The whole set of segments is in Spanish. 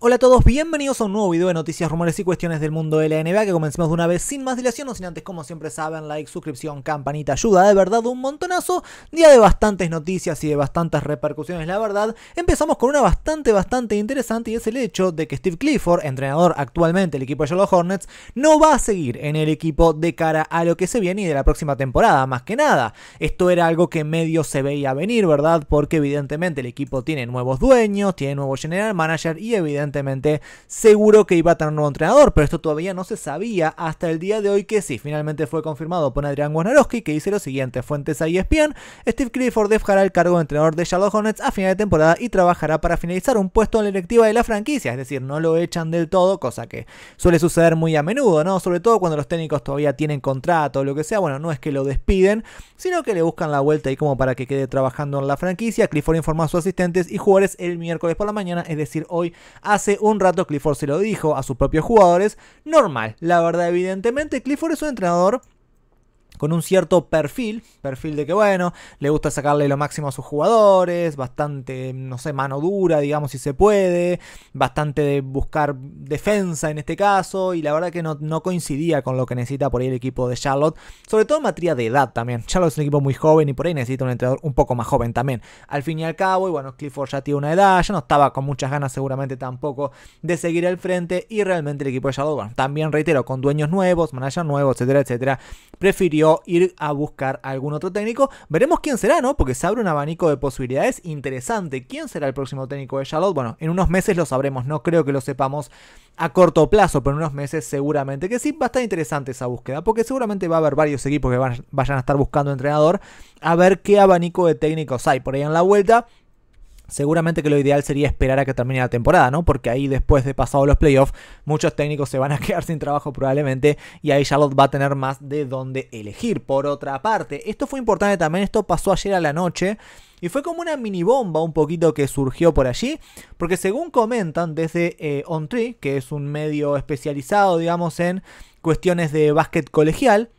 Hola a todos, bienvenidos a un nuevo video de noticias, rumores y cuestiones del mundo de la NBA que comencemos de una vez sin más dilación, no sin antes como siempre saben, like, suscripción, campanita, ayuda de verdad un montonazo, día de bastantes noticias y de bastantes repercusiones la verdad, empezamos con una bastante bastante interesante y es el hecho de que Steve Clifford, entrenador actualmente del equipo de Charlotte Hornets, no va a seguir en el equipo de cara a lo que se viene y de la próxima temporada, más que nada, esto era algo que medio se veía venir, ¿verdad? Porque evidentemente el equipo tiene nuevos dueños, tiene nuevo general manager y evidentemente evidentemente seguro que iba a tener un nuevo entrenador, pero esto todavía no se sabía hasta el día de hoy que sí, finalmente fue confirmado por Adrián Wojnarowski que dice lo siguiente, fuentes ahí ESPN, Steve Clifford dejará el cargo de entrenador de Charlotte Hornets a final de temporada y trabajará para finalizar un puesto en la directiva de la franquicia, es decir, no lo echan del todo, cosa que suele suceder muy a menudo, ¿no? Sobre todo cuando los técnicos todavía tienen contrato o lo que sea, bueno, no es que lo despiden, sino que le buscan la vuelta y como para que quede trabajando en la franquicia, Clifford informó a sus asistentes y jugadores el miércoles por la mañana, es decir, hoy a hace un rato Clifford se lo dijo a sus propios jugadores. Normal, la verdad, evidentemente Clifford es un entrenador con un cierto perfil, perfil de que bueno, le gusta sacarle lo máximo a sus jugadores, bastante, no sé, mano dura, digamos si se puede, bastante de buscar defensa en este caso, y la verdad que no, coincidía con lo que necesita por ahí el equipo de Charlotte, sobre todo en materia de edad también. Charlotte es un equipo muy joven y por ahí necesita un entrenador un poco más joven también. Al fin y al cabo, y bueno, Clifford ya tiene una edad, ya no estaba con muchas ganas seguramente tampoco de seguir al frente, y realmente el equipo de Charlotte, bueno, también reitero, con dueños nuevos, manager nuevos, etcétera, etcétera, prefirió ir a buscar algún otro técnico. Veremos quién será, ¿no? Porque se abre un abanico de posibilidades interesante. ¿Quién será el próximo técnico de Charlotte? Bueno, en unos meses lo sabremos, no creo que lo sepamos a corto plazo, pero en unos meses seguramente que sí, va a estar interesante esa búsqueda, porque seguramente va a haber varios equipos que vayan a estar buscando entrenador, a ver qué abanico de técnicos hay por ahí en la vuelta. Seguramente que lo ideal sería esperar a que termine la temporada, ¿no? Porque ahí después de pasado los playoffs, muchos técnicos se van a quedar sin trabajo probablemente y ahí Charlotte va a tener más de dónde elegir. Por otra parte, esto fue importante también, esto pasó ayer a la noche y fue como una mini bomba un poquito que surgió por allí, porque según comentan desde eh, On Tree que es un medio especializado, digamos, en cuestiones de básquet colegial,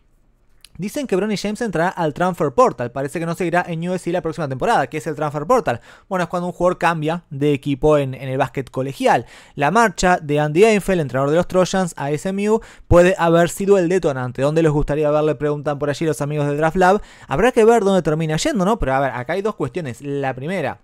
Dicen que Bronny James entrará al Transfer Portal. Parece que no seguirá en USC la próxima temporada. ¿Qué es el Transfer Portal? Bueno, es cuando un jugador cambia de equipo en, el básquet colegial. La marcha de Andy Einfeld, entrenador de los Trojans, a SMU, puede haber sido el detonante. ¿Dónde les gustaría verle? Preguntan por allí los amigos de Draft Lab. Habrá que ver dónde termina yendo, ¿no? Pero a ver, acá hay dos cuestiones. La primera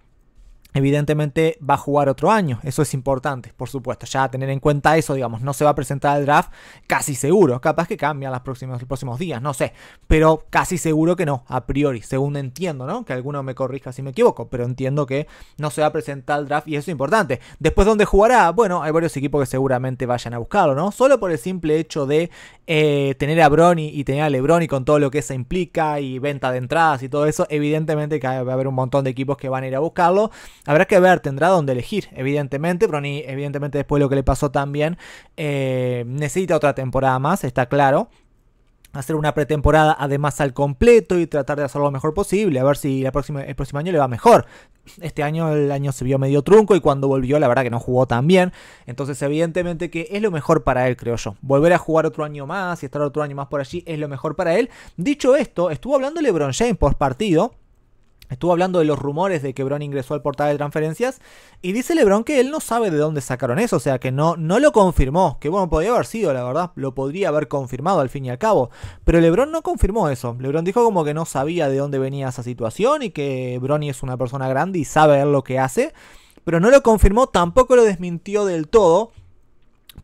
evidentemente va a jugar otro año. Eso es importante, por supuesto. Ya tener en cuenta eso, digamos, no se va a presentar el draft casi seguro. Capaz que cambia los próximos días, no sé. Pero casi seguro que no, a priori, según entiendo, ¿no? Que alguno me corrija si me equivoco, pero entiendo que no se va a presentar el draft y eso es importante. Después, ¿dónde jugará? Bueno, hay varios equipos que seguramente vayan a buscarlo, ¿no? Solo por el simple hecho de eh, tener a Brony y tener a Lebron y con todo lo que eso implica y venta de entradas y todo eso, evidentemente que va a haber un montón de equipos que van a ir a buscarlo Habrá que ver, tendrá dónde elegir, evidentemente. Bronny, evidentemente, después de lo que le pasó también, eh, necesita otra temporada más, está claro hacer una pretemporada además al completo y tratar de hacer lo mejor posible, a ver si el próximo año le va mejor. Este año el año se vio medio trunco y cuando volvió la verdad que no jugó tan bien. Entonces evidentemente que es lo mejor para él, creo yo. Volver a jugar otro año más y estar otro año más por allí es lo mejor para él. Dicho esto, estuvo hablando LeBron James por partido Estuvo hablando de los rumores de que Bronny ingresó al portal de transferencias y dice Lebron que él no sabe de dónde sacaron eso, o sea que no, no lo confirmó, que bueno, podría haber sido, la verdad, lo podría haber confirmado al fin y al cabo, pero Lebron no confirmó eso, Lebron dijo como que no sabía de dónde venía esa situación y que Bronny es una persona grande y sabe lo que hace, pero no lo confirmó, tampoco lo desmintió del todo,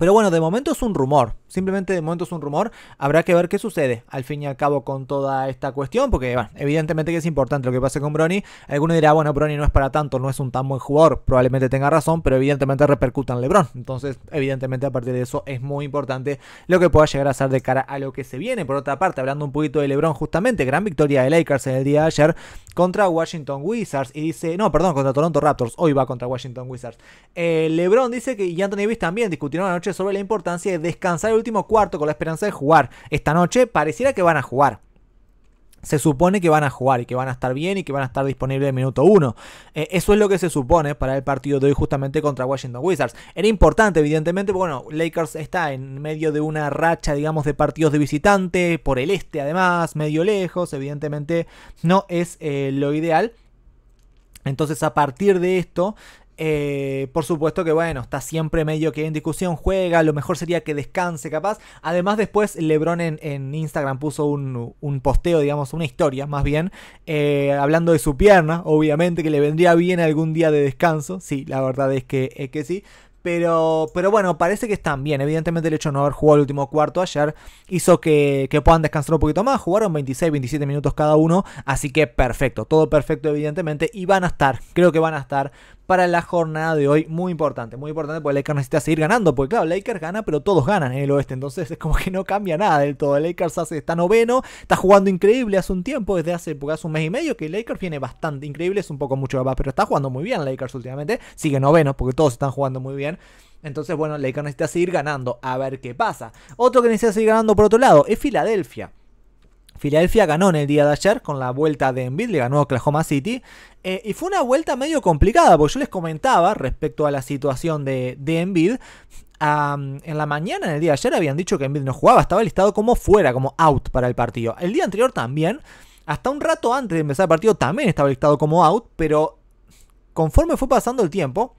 pero bueno, de momento es un rumor. Simplemente de momento es un rumor. Habrá que ver qué sucede al fin y al cabo con toda esta cuestión. Porque evidentemente que es importante lo que pase con Brony. Alguno dirá, bueno, Brony no es para tanto, no es un tan buen jugador. Probablemente tenga razón, pero evidentemente repercuta en Lebron. Entonces, evidentemente a partir de eso es muy importante lo que pueda llegar a ser de cara a lo que se viene. Por otra parte, hablando un poquito de Lebron, justamente, gran victoria de Lakers en el día de ayer contra Washington Wizards. Y dice, no, perdón, contra Toronto Raptors. Hoy va contra Washington Wizards. Eh, Lebron dice que y Anthony Davis también discutieron anoche sobre la importancia de descansar el último cuarto con la esperanza de jugar. Esta noche pareciera que van a jugar. Se supone que van a jugar y que van a estar bien y que van a estar disponibles en minuto 1. Eh, eso es lo que se supone para el partido de hoy justamente contra Washington Wizards. Era importante, evidentemente, bueno, Lakers está en medio de una racha, digamos, de partidos de visitante, por el este además, medio lejos, evidentemente no es eh, lo ideal. Entonces a partir de esto eh, por supuesto que bueno, está siempre medio que en discusión, juega, lo mejor sería que descanse capaz. Además después Lebron en, Instagram puso un, posteo, digamos, una historia más bien, eh, hablando de su pierna, obviamente que le vendría bien algún día de descanso, sí, la verdad es que, que sí. Pero, pero bueno, parece que están bien. Evidentemente el hecho de no haber jugado el último cuarto ayer hizo que, que, puedan descansar un poquito más. Jugaron 26, 27 minutos cada uno. Así que perfecto, todo perfecto evidentemente. Y van a estar, creo que van a estar para la jornada de hoy. Muy importante, muy importante porque Lakers necesita seguir ganando. Porque claro, Lakers gana, pero todos ganan en el oeste. Entonces es como que no cambia nada del todo. Lakers hace, está noveno, está jugando increíble hace un tiempo, desde hace, un mes y medio que Lakers viene bastante increíble. Es un poco mucho más, pero está jugando muy bien Lakers últimamente. Sigue noveno porque todos están jugando muy bien. Entonces, bueno, Lakers necesita seguir ganando. A ver qué pasa. Otro que necesita seguir ganando por otro lado es Filadelfia. Filadelfia ganó en el día de ayer con la vuelta de Embiid, le ganó Oklahoma City. Eh, y fue una vuelta medio complicada, porque yo les comentaba respecto a la situación de, de en la mañana, en el día de ayer, habían dicho que Embiid no jugaba, estaba listado como fuera, como out para el partido. El día anterior también, hasta un rato antes de empezar el partido, también estaba listado como out, pero conforme fue pasando el tiempo,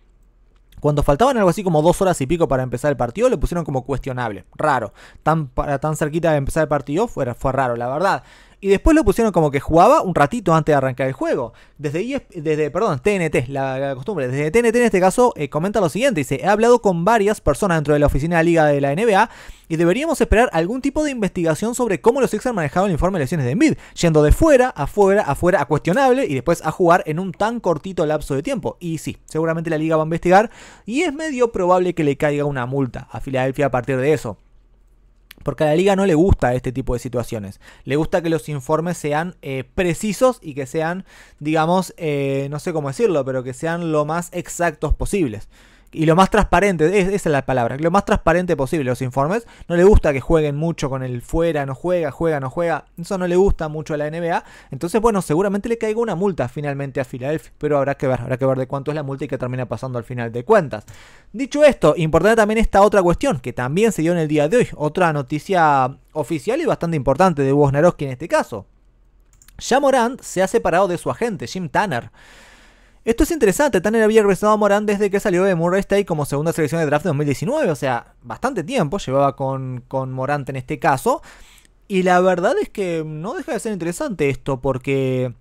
cuando faltaban algo así como dos horas y pico para empezar el partido, lo pusieron como cuestionable. Raro. Tan, para, tan cerquita de empezar el partido fue, fue raro, la verdad. Y después lo pusieron como que jugaba un ratito antes de arrancar el juego. Desde, desde perdón, TNT, la, costumbre. Desde TNT en este caso eh, comenta lo siguiente. Dice, he hablado con varias personas dentro de la oficina de la liga de la NBA y deberíamos esperar algún tipo de investigación sobre cómo los han manejado el informe de lesiones de Embiid, yendo de fuera, afuera, afuera a cuestionable y después a jugar en un tan cortito lapso de tiempo. Y sí, seguramente la liga va a investigar y es medio probable que le caiga una multa a Filadelfia a partir de eso. Porque a la liga no le gusta este tipo de situaciones. Le gusta que los informes sean eh, precisos y que sean, digamos, eh, no sé cómo decirlo, pero que sean lo más exactos posibles y lo más transparente, esa es la palabra, lo más transparente posible los informes. No le gusta que jueguen mucho con el fuera, no juega, juega, no juega. Eso no le gusta mucho a la NBA. Entonces, bueno, seguramente le caiga una multa finalmente a Philadelphia. pero habrá que ver, habrá que ver de cuánto es la multa y qué termina pasando al final de cuentas. Dicho esto, importante también esta otra cuestión que también se dio en el día de hoy, otra noticia oficial y bastante importante de Wojnarowski en este caso. Ya se ha separado de su agente, Jim Tanner. Esto es interesante, Tanner había regresado a Morán desde que salió de Murray State como segunda selección de draft de 2019, o sea, bastante tiempo llevaba con, con Morant en este caso. Y la verdad es que no deja de ser interesante esto porque...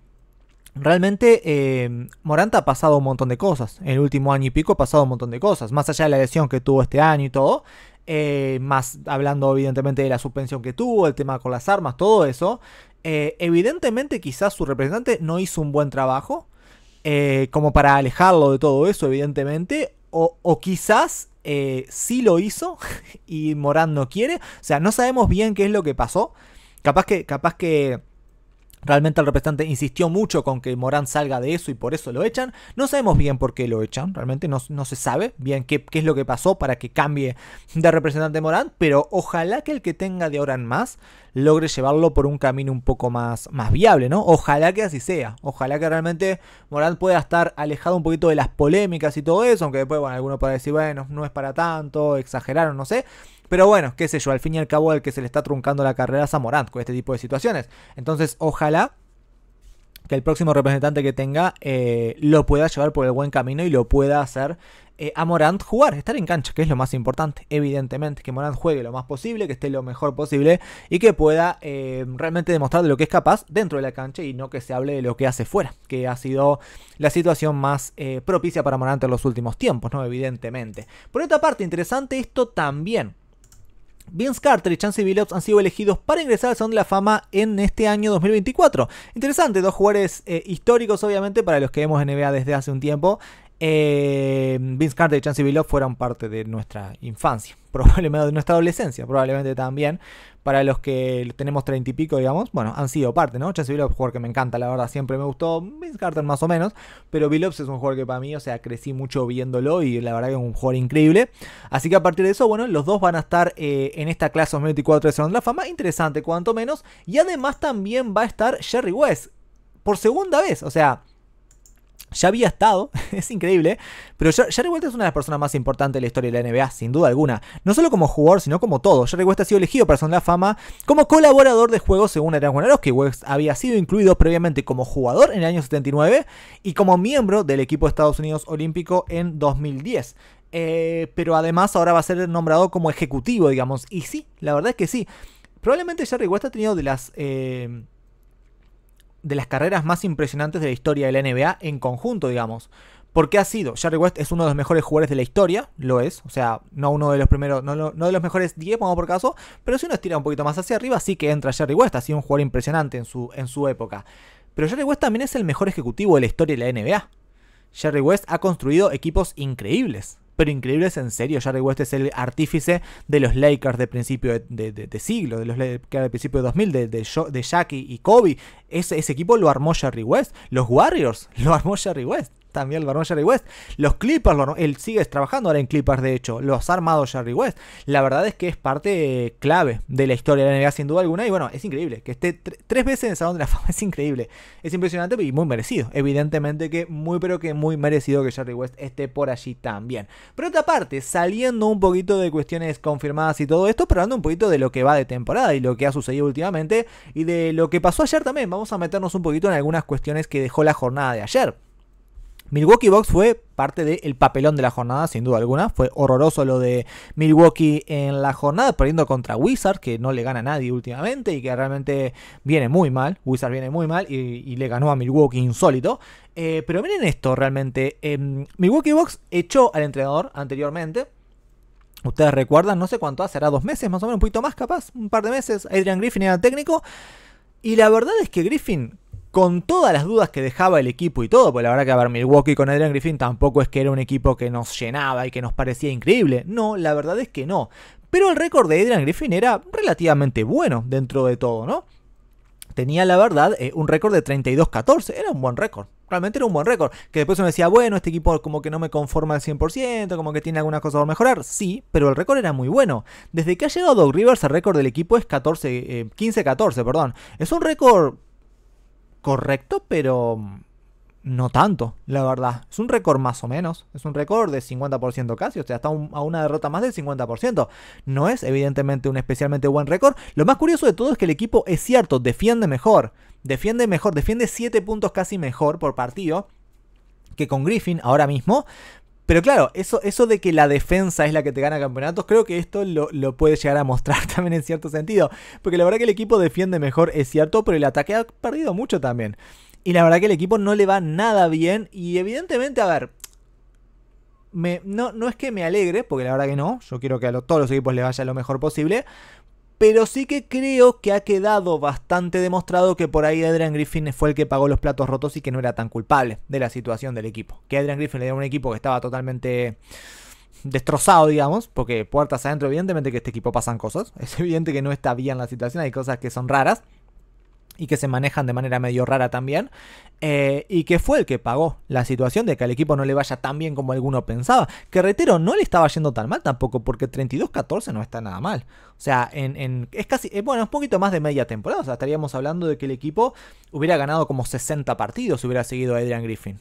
Realmente eh, ha pasado un montón de cosas. En el último año y pico ha pasado un montón de cosas. Más allá de la lesión que tuvo este año y todo. Eh, más hablando evidentemente de la suspensión que tuvo, el tema con las armas, todo eso. Eh, evidentemente quizás su representante no hizo un buen trabajo. Eh, como para alejarlo de todo eso, evidentemente, o, quizás si eh, sí lo hizo y Morán no quiere, o sea, no sabemos bien qué es lo que pasó, capaz que, capaz que Realmente el representante insistió mucho con que Morán salga de eso y por eso lo echan. No sabemos bien por qué lo echan, realmente no, se sabe bien qué, es lo que pasó para que cambie de representante Morán, pero ojalá que el que tenga de ahora en más logre llevarlo por un camino un poco más, más viable, ¿no? Ojalá que así sea, ojalá que realmente Morán pueda estar alejado un poquito de las polémicas y todo eso, aunque después, bueno, alguno pueda decir, bueno, no es para tanto, exageraron, no sé. Pero bueno, qué sé yo, al fin y al cabo el que se le está truncando la carrera es a Morant con este tipo de situaciones. Entonces, ojalá que el próximo representante que tenga eh, lo pueda llevar por el buen camino y lo pueda hacer eh, a Morant jugar, estar en cancha, que es lo más importante, evidentemente, que Morant juegue lo más posible, que esté lo mejor posible y que pueda eh, realmente demostrar de lo que es capaz dentro de la cancha y no que se hable de lo que hace fuera, que ha sido la situación más propicia para Morant en los últimos tiempos, ¿no? Evidentemente. Por otra parte, interesante esto también Vince Carter y Chancey Billups han sido elegidos para ingresar al Salón de la Fama en este año 2024. Interesante, dos jugadores eh, históricos obviamente para los que vemos NBA desde hace un tiempo Em, Vince Carter y Chancey Billups fueron parte de nuestra infancia, probablemente de nuestra adolescencia, probablemente también. Para los que tenemos treinta y pico, digamos, bueno, han sido parte, ¿no? es un jugador que me encanta, la verdad, siempre me gustó. Vince Carter más o menos, pero Billups es un jugador que para mí, o sea, crecí mucho viéndolo y la verdad que es un jugador increíble. Así que a partir de eso, bueno, los dos van a estar eh, en esta clase 2024 de Salón de la Fama, interesante cuanto menos. Y además también va a estar Jerry West, por segunda vez, o sea ya había estado, es increíble, pero Jerry West es una de las personas más importantes de la historia de la NBA, sin duda alguna. No solo como jugador, sino como todo. Jerry West ha sido elegido para de la Fama como colaborador de juegos según Adrian que West había sido incluido previamente como jugador en el año 79 y como miembro del equipo de Estados Unidos Olímpico en 2010. Eh, pero además ahora va a ser nombrado como ejecutivo, digamos. Y sí, la verdad es que sí. Probablemente Jerry West ha tenido de las... Eh, de las carreras más impresionantes de la historia de la NBA en conjunto, digamos. Porque ha sido, Jerry West es uno de los mejores jugadores de la historia, lo es, o sea, no uno de los primeros, no, no, de los mejores 10, como por caso, pero si uno estira un poquito más hacia arriba, sí que entra Jerry West, ha sido un jugador impresionante en su, en su época. Pero Jerry West también es el mejor ejecutivo de la historia de la NBA. Jerry West ha construido equipos increíbles increíbles en serio. Jerry West es el artífice de los Lakers de principio de, siglo, de los Lakers de principio de 2000, de, de, y, Kobe. Ese, ese equipo lo armó Jerry West. Los Warriors lo armó Jerry West también el varón Jerry West. Los Clippers, él sigue trabajando ahora en Clippers, de hecho, los armados armado Jerry West. La verdad es que es parte eh, clave de la historia de la NBA, sin duda alguna. Y bueno, es increíble que esté tres veces en el Salón de la Fama, es increíble. Es impresionante y muy merecido. Evidentemente que muy, pero que muy merecido que Jerry West esté por allí también. Pero otra parte, saliendo un poquito de cuestiones confirmadas y todo esto, pero hablando un poquito de lo que va de temporada y lo que ha sucedido últimamente y de lo que pasó ayer también. Vamos a meternos un poquito en algunas cuestiones que dejó la jornada de ayer. Milwaukee Box fue parte del papelón de la jornada, sin duda alguna. Fue horroroso lo de Milwaukee en la jornada, perdiendo contra Wizard, que no le gana a nadie últimamente y que realmente viene muy mal. Wizard viene muy mal y, le ganó a Milwaukee insólito. Eh, pero miren esto realmente. Em, Milwaukee Box echó al entrenador anteriormente. Ustedes recuerdan, no sé cuánto hace, será dos meses más o menos, un poquito más capaz, un par de meses. Adrian Griffin era técnico. Y la verdad es que Griffin con todas las dudas que dejaba el equipo y todo, pues la verdad que a ver, Milwaukee con Adrian Griffin tampoco es que era un equipo que nos llenaba y que nos parecía increíble. No, la verdad es que no. Pero el récord de Adrian Griffin era relativamente bueno dentro de todo, ¿no? Tenía la verdad eh, un récord de 32-14, era un buen récord. Realmente era un buen récord. Que después uno decía, bueno, este equipo como que no me conforma al 100%, como que tiene algunas cosas por mejorar. Sí, pero el récord era muy bueno. Desde que ha llegado Doug Rivers, el récord del equipo es 14, 15-14, eh, perdón. Es un récord correcto, pero no tanto, la verdad. Es un récord más o menos. Es un récord de 50% casi. O sea, está a una derrota más del 50%. No es evidentemente un especialmente buen récord. Lo más curioso de todo es que el equipo, es cierto, defiende mejor. Defiende mejor. Defiende 7 puntos casi mejor por partido que con Griffin ahora mismo. Pero claro, eso, eso de que la defensa es la que te gana campeonatos, creo que esto lo, puede llegar a mostrar también en cierto sentido. Porque la verdad que el equipo defiende mejor, es cierto, pero el ataque ha perdido mucho también. Y la verdad que el equipo no le va nada bien. Y evidentemente, a ver, me, no, no es que me alegre, porque la verdad que no. Yo quiero que a todos los equipos le vaya lo mejor posible pero sí que creo que ha quedado bastante demostrado que por ahí Adrian Griffin fue el que pagó los platos rotos y que no era tan culpable de la situación del equipo. Que Adrian Griffin le era un equipo que estaba totalmente destrozado, digamos, porque puertas adentro, evidentemente que este equipo pasan cosas. Es evidente que no está bien la situación, hay cosas que son raras, y que se manejan de manera medio rara también, eh, y que fue el que pagó la situación de que al equipo no le vaya tan bien como alguno pensaba, que reitero, no le estaba yendo tan mal tampoco, porque 32-14 no está nada mal, o sea, en, es casi, eh, bueno, es un poquito más de media temporada, o sea, estaríamos hablando de que el equipo hubiera ganado como 60 partidos si hubiera seguido a Adrian Griffin.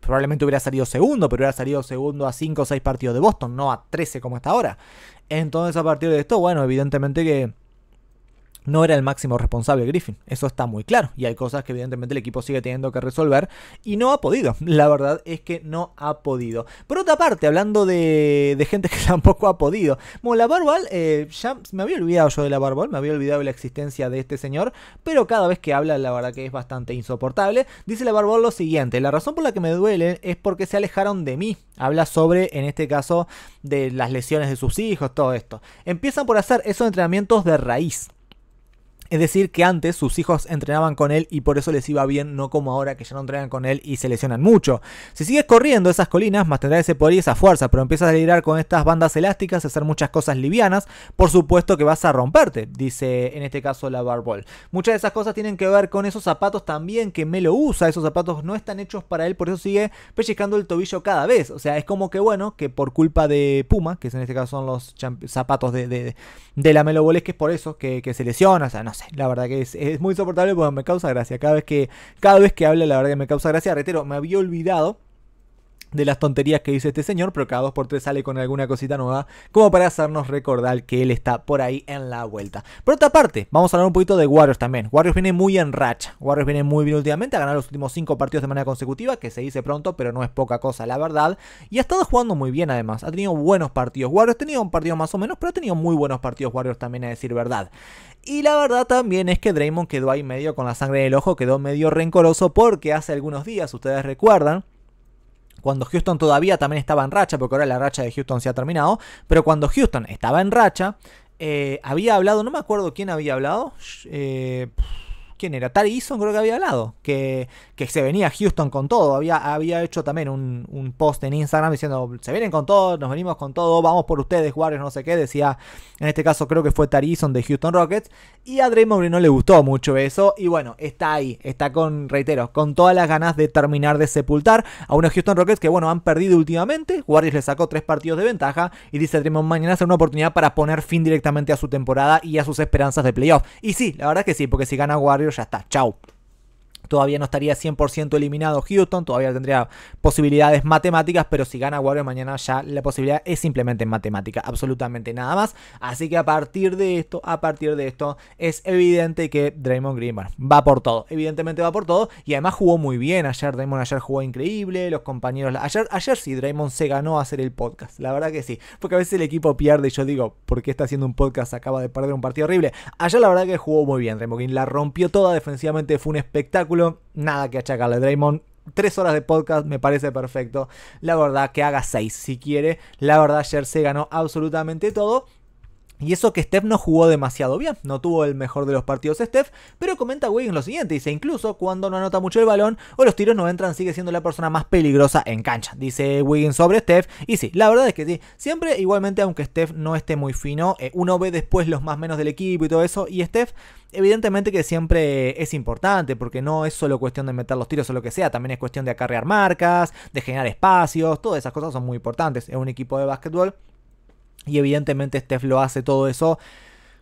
Probablemente hubiera salido segundo, pero hubiera salido segundo a 5 o 6 partidos de Boston, no a 13 como está ahora. Entonces, a partir de esto, bueno, evidentemente que no era el máximo responsable Griffin. Eso está muy claro. Y hay cosas que evidentemente el equipo sigue teniendo que resolver. Y no ha podido. La verdad es que no ha podido. Por otra parte, hablando de, gente que tampoco ha podido. Bueno, la Barbal, eh, ya me había olvidado yo de la Barbal. Me había olvidado de la existencia de este señor. Pero cada vez que habla, la verdad que es bastante insoportable. Dice la Barbal lo siguiente. La razón por la que me duelen es porque se alejaron de mí. Habla sobre, en este caso, de las lesiones de sus hijos, todo esto. Empiezan por hacer esos entrenamientos de raíz es decir, que antes sus hijos entrenaban con él y por eso les iba bien, no como ahora que ya no entrenan con él y se lesionan mucho. Si sigues corriendo esas colinas, más tendrás ese poder y esa fuerza, pero empiezas a lidiar con estas bandas elásticas, hacer muchas cosas livianas, por supuesto que vas a romperte, dice en este caso la Barbol. Muchas de esas cosas tienen que ver con esos zapatos también que Melo usa, esos zapatos no están hechos para él, por eso sigue pellizcando el tobillo cada vez. O sea, es como que bueno, que por culpa de Puma, que en este caso son los zapatos de, de, la Melo es que es por eso que, que se lesiona, o sea, no sé la verdad que es, muy soportable porque me causa gracia. Cada vez que, cada vez que habla, la verdad que me causa gracia. Reitero, me había olvidado de las tonterías que dice este señor, pero cada 2x3 sale con alguna cosita nueva, como para hacernos recordar que él está por ahí en la vuelta. Por otra parte, vamos a hablar un poquito de Warriors también. Warriors viene muy en racha, Warriors viene muy bien últimamente, ha ganado los últimos 5 partidos de manera consecutiva, que se dice pronto, pero no es poca cosa, la verdad. Y ha estado jugando muy bien además, ha tenido buenos partidos. Warriors ha tenido un partido más o menos, pero ha tenido muy buenos partidos Warriors también, a decir verdad. Y la verdad también es que Draymond quedó ahí medio con la sangre en el ojo, quedó medio rencoroso porque hace algunos días, ustedes recuerdan, cuando Houston todavía también estaba en racha, porque ahora la racha de Houston se ha terminado, pero cuando Houston estaba en racha, eh, había hablado, no me acuerdo quién había hablado, eh, ¿Quién era? Tari Eason creo que había hablado, que, que se venía a Houston con todo. Había, había hecho también un, post en Instagram diciendo, se vienen con todo, nos venimos con todo, vamos por ustedes, Warriors, no sé qué. Decía, en este caso creo que fue Tari Eason de Houston Rockets. Y a Draymond no le gustó mucho eso. Y bueno, está ahí, está con, reitero, con todas las ganas de terminar de sepultar a unos Houston Rockets que, bueno, han perdido últimamente. Warriors le sacó tres partidos de ventaja y dice Draymond, mañana será una oportunidad para poner fin directamente a su temporada y a sus esperanzas de playoff. Y sí, la verdad es que sí, porque si gana Warriors já tá. Tchau. Todavía no estaría 100% eliminado Houston, todavía tendría posibilidades matemáticas, pero si gana Warriors mañana ya la posibilidad es simplemente matemática, absolutamente nada más. Así que a partir de esto, a partir de esto, es evidente que Draymond Green va por todo, evidentemente va por todo y además jugó muy bien ayer, Draymond ayer jugó increíble, los compañeros, ayer, ayer sí, Draymond se ganó a hacer el podcast, la verdad que sí, porque a veces el equipo pierde y yo digo, ¿por qué está haciendo un podcast? Acaba de perder un partido horrible. Ayer la verdad que jugó muy bien, Draymond Green la rompió toda defensivamente, fue un espectáculo nada que achacarle. Draymond Tres horas de podcast me parece perfecto. La verdad que haga seis si quiere. La verdad ayer se ganó absolutamente todo. Y eso que Steph no jugó demasiado bien, no tuvo el mejor de los partidos Steph, pero comenta Wiggins lo siguiente, dice, incluso cuando no anota mucho el balón o los tiros no entran, sigue siendo la persona más peligrosa en cancha, dice Wiggins sobre Steph, y sí, la verdad es que sí, siempre igualmente, aunque Steph no esté muy fino, eh, uno ve después los más menos del equipo y todo eso, y Steph evidentemente que siempre es importante, porque no es solo cuestión de meter los tiros o lo que sea, también es cuestión de acarrear marcas, de generar espacios, todas esas cosas son muy importantes en un equipo de básquetbol y evidentemente Steph lo hace todo eso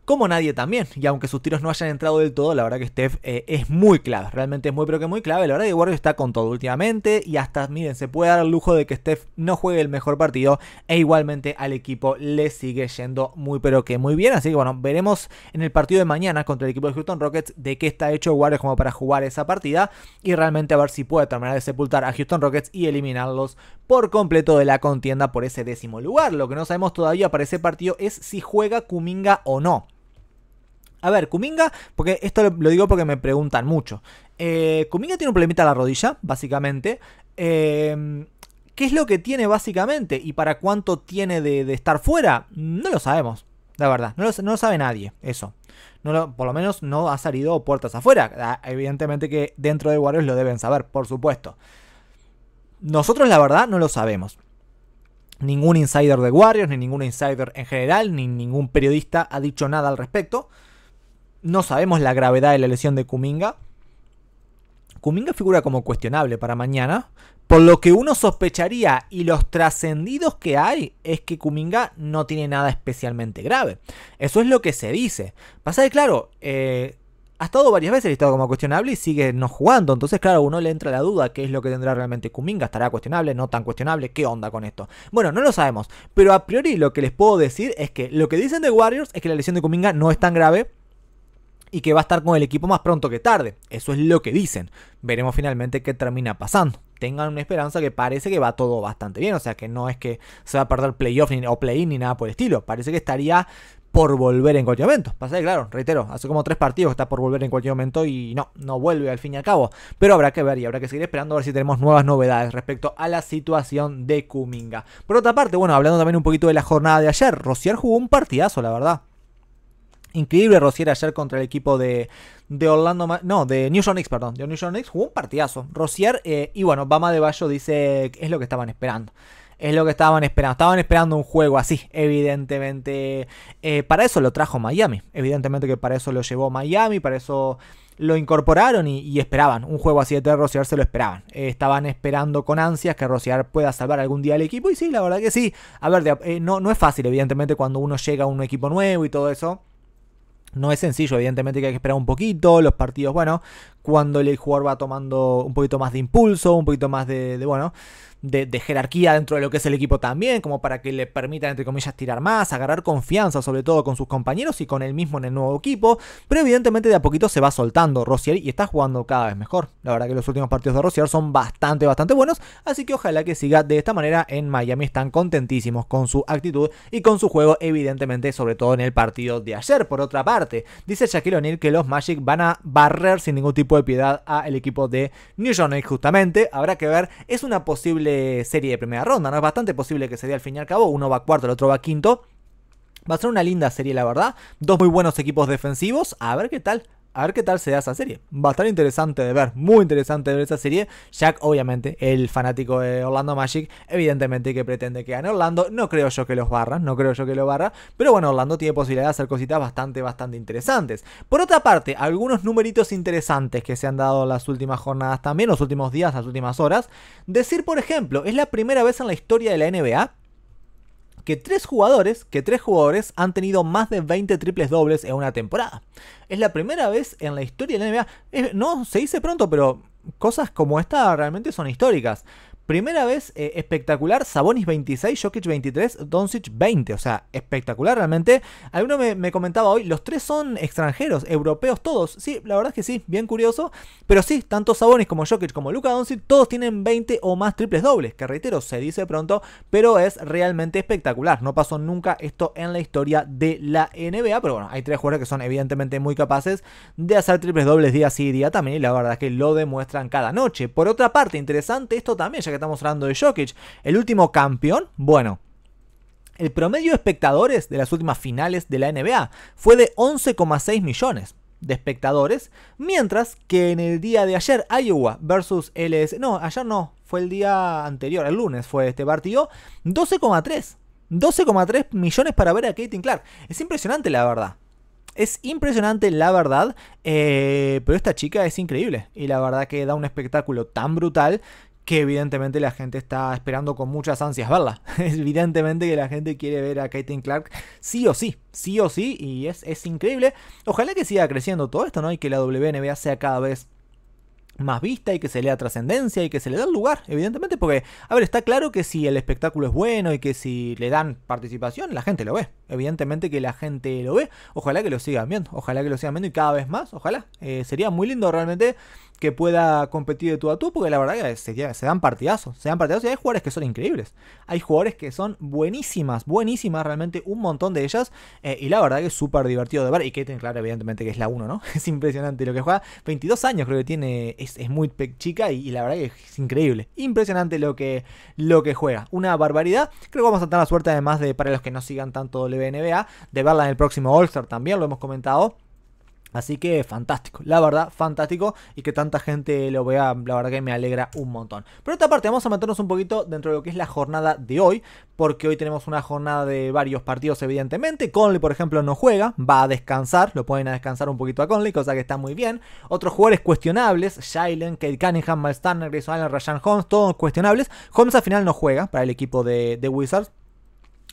como nadie también. Y aunque sus tiros no hayan entrado del todo, la verdad que Steph eh, es muy clave. Realmente es muy, pero que muy clave. La verdad que Warriors está con todo últimamente. Y hasta, miren, se puede dar el lujo de que Steph no juegue el mejor partido. E igualmente al equipo le sigue yendo muy, pero que muy bien. Así que bueno, veremos en el partido de mañana contra el equipo de Houston Rockets de qué está hecho Warriors como para jugar esa partida. Y realmente a ver si puede terminar de sepultar a Houston Rockets y eliminarlos por completo de la contienda por ese décimo lugar. Lo que no sabemos todavía para ese partido es si juega Kuminga o no. A ver, Kuminga, porque esto lo digo porque me preguntan mucho. Eh, Kuminga tiene un problemita a la rodilla, básicamente. Eh, ¿Qué es lo que tiene básicamente? ¿Y para cuánto tiene de, estar fuera? No lo sabemos, la verdad. No lo, sabe nadie, eso. por lo menos no ha salido puertas afuera. Ah, evidentemente que dentro de Warriors lo deben saber, por supuesto. Nosotros la verdad no lo sabemos. Ningún insider de Warriors, ni ningún insider en general, ni ningún periodista ha dicho nada al respecto. No sabemos la gravedad de la lesión de Kuminga. Kuminga figura como cuestionable para mañana, por lo que uno sospecharía y los trascendidos que hay es que Kuminga no tiene nada especialmente grave. Eso es lo que se dice. Pasa de claro, eh, ha estado varias veces listado como cuestionable y sigue no jugando. Entonces, claro, uno le entra la duda, ¿qué es lo que tendrá realmente Kuminga? ¿Estará cuestionable? ¿No tan cuestionable? ¿Qué onda con esto? Bueno, no lo sabemos. Pero a priori lo que les puedo decir es que lo que dicen de Warriors es que la lesión de Kuminga no es tan grave y que va a estar con el equipo más pronto que tarde. Eso es lo que dicen. Veremos finalmente qué termina pasando. Tengan una esperanza que parece que va todo bastante bien. O sea que no es que se va a perder playoff ni, o play-in ni nada por el estilo. Parece que estaría por volver en cualquier momento. Pasa claro, reitero, hace como tres partidos está por volver en cualquier momento y no, no vuelve al fin y al cabo. Pero habrá que ver y habrá que seguir esperando a ver si tenemos nuevas novedades respecto a la situación de Kuminga. Por otra parte, bueno, hablando también un poquito de la jornada de ayer, Rocier jugó un partidazo, la verdad. Increíble Rocier ayer contra el equipo de, Orlando, no, de New York perdón, de New York jugó un partidazo. Rocier eh, y bueno, Bama de Bayo dice que es lo que estaban esperando es lo que estaban esperando. Estaban esperando un juego así, evidentemente. Eh, para eso lo trajo Miami. Evidentemente que para eso lo llevó Miami, para eso lo incorporaron y, esperaban. Un juego así de Rociar se lo esperaban. Eh, estaban esperando con ansias que Rociar pueda salvar algún día al equipo. Y sí, la verdad que sí. A ver, eh, no, no es fácil, evidentemente, cuando uno llega a un equipo nuevo y todo eso. No es sencillo, evidentemente que hay que esperar un poquito, los partidos, bueno, cuando el jugador va tomando un poquito más de impulso, un poquito más de, bueno, de, jerarquía dentro de lo que es el equipo también, como para que le permitan, entre comillas, tirar más, agarrar confianza, sobre todo con sus compañeros y con el mismo en el nuevo equipo. Pero evidentemente de a poquito se va soltando Rossier y está jugando cada vez mejor. La verdad que los últimos partidos de Rossier son bastante, bastante buenos, así que ojalá que siga de esta manera en Miami. Están contentísimos con su actitud y con su juego, evidentemente, sobre todo en el partido de ayer. Por otra parte, dice Shaquille O'Neal que los Magic van a barrer sin ningún tipo de piedad a el equipo de New York justamente. Habrá que ver, es una posible serie de primera ronda, ¿no? Es bastante posible que se dé al fin y al cabo, uno va cuarto, el otro va quinto. Va a ser una linda serie, la verdad. Dos muy buenos equipos defensivos. A ver qué tal a ver qué tal se da esa serie. Bastante interesante de ver, muy interesante de ver esa serie. Jack, obviamente, el fanático de Orlando Magic, evidentemente que pretende que gane Orlando. No creo yo que los barra, no creo yo que lo barra. Pero bueno, Orlando tiene posibilidad de hacer cositas bastante, bastante interesantes. Por otra parte, algunos numeritos interesantes que se han dado las últimas jornadas también, los últimos días, las últimas horas. Decir, por ejemplo, es la primera vez en la historia de la NBA que tres jugadores, que tres jugadores han tenido más de 20 triples dobles en una temporada. Es la primera vez en la historia de la NBA. no, se dice pronto, pero cosas como esta realmente son históricas. Primera vez eh, espectacular, Sabonis 26, Jokic 23, Doncic 20. O sea, espectacular realmente. Alguno me, comentaba hoy, los tres son extranjeros, europeos todos. Sí, la verdad es que sí, bien curioso. Pero sí, tanto Sabonis como Jokic como Luka Doncic, todos tienen 20 o más triples dobles. Que reitero, se dice pronto, pero es realmente espectacular. No pasó nunca esto en la historia de la NBA. Pero bueno, hay tres jugadores que son evidentemente muy capaces de hacer triples dobles día sí, y día también. Y la verdad es que lo demuestran cada noche. Por otra parte, interesante esto también, ya que estamos hablando de Jokic, el último campeón, bueno, el promedio de espectadores de las últimas finales de la NBA fue de 11,6 millones de espectadores, mientras que en el día de ayer Iowa versus LS, no, ayer no, fue el día anterior, el lunes fue este partido, 12,3, 12,3 millones para ver a Katie Clark. Es impresionante la verdad. Es impresionante la verdad, eh, pero esta chica es increíble y la verdad que da un espectáculo tan brutal que evidentemente la gente está esperando con muchas ansias verla. evidentemente que la gente quiere ver a Caitlin Clark sí o sí, sí o sí, y es, es increíble. Ojalá que siga creciendo todo esto, ¿no? Y que la WNBA sea cada vez más vista y que se le trascendencia y que se le da lugar, evidentemente, porque, a ver, está claro que si el espectáculo es bueno y que si le dan participación, la gente lo ve. Evidentemente que la gente lo ve. Ojalá que lo sigan viendo, ojalá que lo sigan viendo y cada vez más, ojalá. Eh, sería muy lindo realmente que pueda competir de tú a tú, porque la verdad que se, dan partidazos, se dan partidazos y hay jugadores que son increíbles. Hay jugadores que son buenísimas, buenísimas, realmente un montón de ellas, eh, y la verdad que es súper divertido de ver. Y Caitlyn, claro, evidentemente que es la 1, ¿no? Es impresionante lo que juega. 22 años creo que tiene, es, muy chica y, la verdad que es increíble. Impresionante lo que, lo que juega. Una barbaridad. Creo que vamos a tener la suerte además de, para los que no sigan tanto WNBA, de verla en el próximo All-Star también, lo hemos comentado. Así que fantástico, la verdad, fantástico. Y que tanta gente lo vea, la verdad que me alegra un montón. Pero esta parte, vamos a meternos un poquito dentro de lo que es la jornada de hoy. Porque hoy tenemos una jornada de varios partidos, evidentemente. Conley, por ejemplo, no juega, va a descansar. Lo pueden a descansar un poquito a Conley, cosa que está muy bien. Otros jugadores cuestionables: Shailen, Kate Cunningham, Miles Turner, Grayson Allen, Holmes, todos cuestionables. Holmes al final no juega para el equipo de Wizards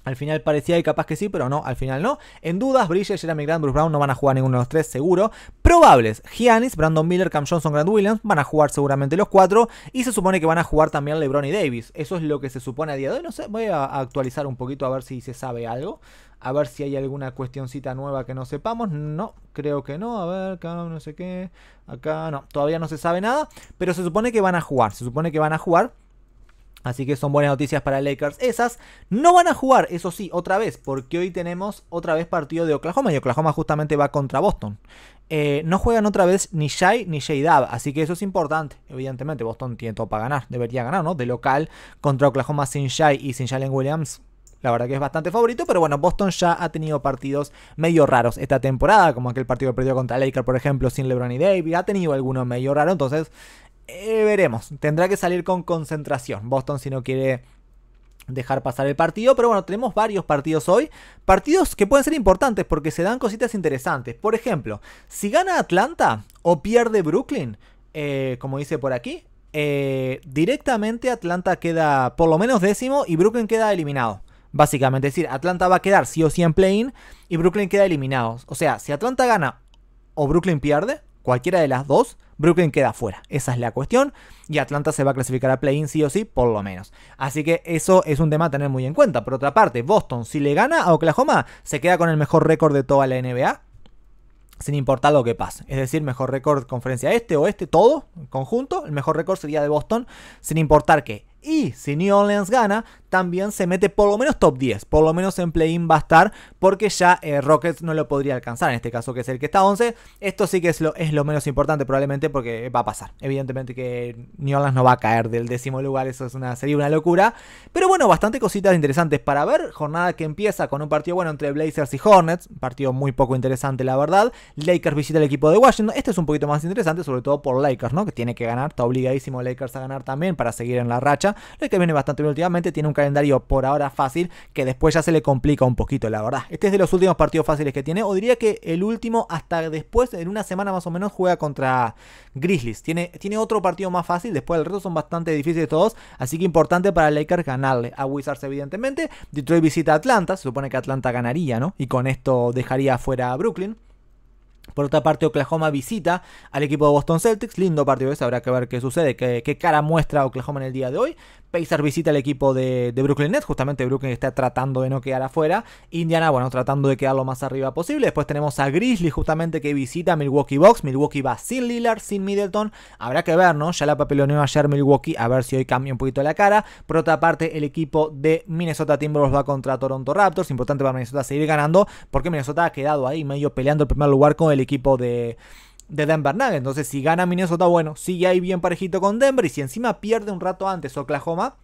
al final parecía y capaz que sí, pero no, al final no. En dudas, Bridges, Jeremy Grant, Bruce Brown no van a jugar ninguno de los tres, seguro. Probables, Giannis, Brandon Miller, Cam Johnson, Grant Williams van a jugar seguramente los cuatro. Y se supone que van a jugar también LeBron y Davis. Eso es lo que se supone a día de hoy. No sé, voy a actualizar un poquito a ver si se sabe algo. A ver si hay alguna cuestioncita nueva que no sepamos. No, creo que no. A ver, acá no sé qué. Acá no, todavía no se sabe nada. Pero se supone que van a jugar. Se supone que van a jugar. Así que son buenas noticias para Lakers. Esas no van a jugar, eso sí, otra vez, porque hoy tenemos otra vez partido de Oklahoma y Oklahoma justamente va contra Boston. Eh, no juegan otra vez ni Shai ni Jadab, así que eso es importante. Evidentemente, Boston tiene todo para ganar, debería ganar, ¿no? De local contra Oklahoma sin Shai y sin Jalen Williams. La verdad que es bastante favorito, pero bueno, Boston ya ha tenido partidos medio raros esta temporada, como aquel partido que perdió contra Lakers, por ejemplo, sin LeBron y Davis, ha tenido algunos medio raros, entonces eh, veremos. Tendrá que salir con concentración. Boston si no quiere dejar pasar el partido. Pero bueno, tenemos varios partidos hoy. Partidos que pueden ser importantes porque se dan cositas interesantes. Por ejemplo, si gana Atlanta o pierde Brooklyn, eh, como dice por aquí, eh, directamente Atlanta queda por lo menos décimo y Brooklyn queda eliminado. Básicamente, es decir, Atlanta va a quedar sí o sí en play-in y Brooklyn queda eliminado. O sea, si Atlanta gana o Brooklyn pierde, cualquiera de las dos, Brooklyn queda fuera. Esa es la cuestión. Y Atlanta se va a clasificar a play-in sí o sí, por lo menos. Así que eso es un tema a tener muy en cuenta. Por otra parte, Boston, si le gana a Oklahoma, se queda con el mejor récord de toda la NBA sin importar lo que pase. Es decir, mejor récord conferencia este o este, todo, en conjunto. El mejor récord sería de Boston, sin importar qué. Y si New Orleans gana, también se mete por lo menos top 10, por lo menos en play-in va a estar, porque ya eh, Rockets no lo podría alcanzar, en este caso que es el que está 11, esto sí que es lo, es lo menos importante probablemente porque va a pasar, evidentemente que New Orleans no va a caer del décimo lugar, eso es una, sería una locura, pero bueno, bastante cositas interesantes para ver, jornada que empieza con un partido bueno entre Blazers y Hornets, partido muy poco interesante la verdad, Lakers visita el equipo de Washington, este es un poquito más interesante, sobre todo por Lakers, ¿no? Que tiene que ganar, está obligadísimo Lakers a ganar también para seguir en la racha, lo que viene bastante bien últimamente, tiene un calendario por ahora fácil que después ya se le complica un poquito, la verdad. Este es de los últimos partidos fáciles que tiene, o diría que el último hasta después, en una semana más o menos, juega contra Grizzlies. Tiene, tiene otro partido más fácil, después del resto son bastante difíciles todos, así que importante para Lakers ganarle a Wizards evidentemente. Detroit visita Atlanta, se supone que Atlanta ganaría, ¿no? Y con esto dejaría fuera a Brooklyn. Por otra parte, Oklahoma visita al equipo de Boston Celtics. Lindo partido ese, habrá que ver qué sucede, qué, qué, cara muestra Oklahoma en el día de hoy. Pacers visita al equipo de, Brooklyn Nets, justamente Brooklyn está tratando de no quedar afuera, Indiana, bueno, tratando de quedar lo más arriba posible, después tenemos a Grizzly justamente que visita Milwaukee Box. Milwaukee va sin Lillard, sin Middleton, habrá que ver, ¿no? Ya la papeloneó ayer Milwaukee, a ver si hoy cambia un poquito la cara, por otra parte el equipo de Minnesota Timberwolves va contra Toronto Raptors, importante para Minnesota seguir ganando, porque Minnesota ha quedado ahí medio peleando en primer lugar con el equipo de de Denver Nuggets. Entonces, si gana Minnesota, bueno, sigue ahí bien parejito con Denver. Y si encima pierde un rato antes Oklahoma,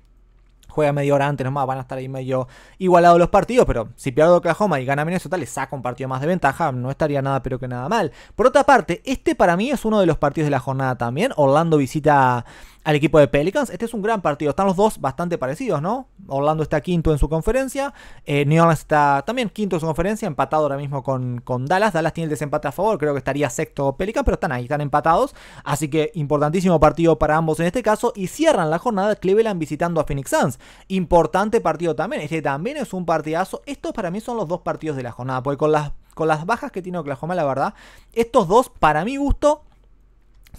juega media hora antes nomás, van a estar ahí medio igualados los partidos, pero si pierde Oklahoma y gana Minnesota, le saca un partido más de ventaja, no estaría nada pero que nada mal. Por otra parte, este para mí es uno de los partidos de la jornada también. Orlando visita al equipo de Pelicans. Este es un gran partido. Están los dos bastante parecidos, ¿no? Orlando está quinto en su conferencia. Neon eh, New Orleans está también quinto en su conferencia, empatado ahora mismo con, con Dallas. Dallas tiene el desempate a favor, creo que estaría sexto Pelicans, pero están ahí, están empatados. Así que importantísimo partido para ambos en este caso. Y cierran la jornada Cleveland visitando a Phoenix Suns. Importante partido también. Este también es un partidazo. Estos para mí son los dos partidos de la jornada, porque con las, con las bajas que tiene Oklahoma, la verdad, estos dos, para mi gusto,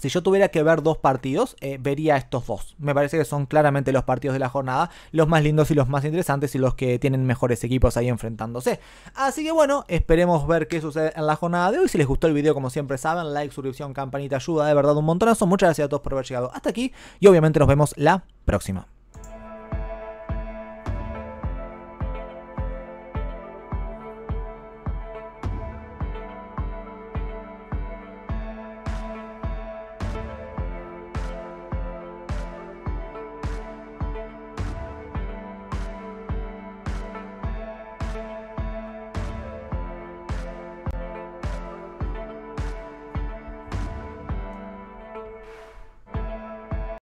si yo tuviera que ver dos partidos, eh, vería estos dos. Me parece que son claramente los partidos de la jornada, los más lindos y los más interesantes y los que tienen mejores equipos ahí enfrentándose. Así que bueno, esperemos ver qué sucede en la jornada de hoy. Si les gustó el video, como siempre saben, like, suscripción, campanita, ayuda de verdad un montonazo. Muchas gracias a todos por haber llegado hasta aquí y obviamente nos vemos la próxima.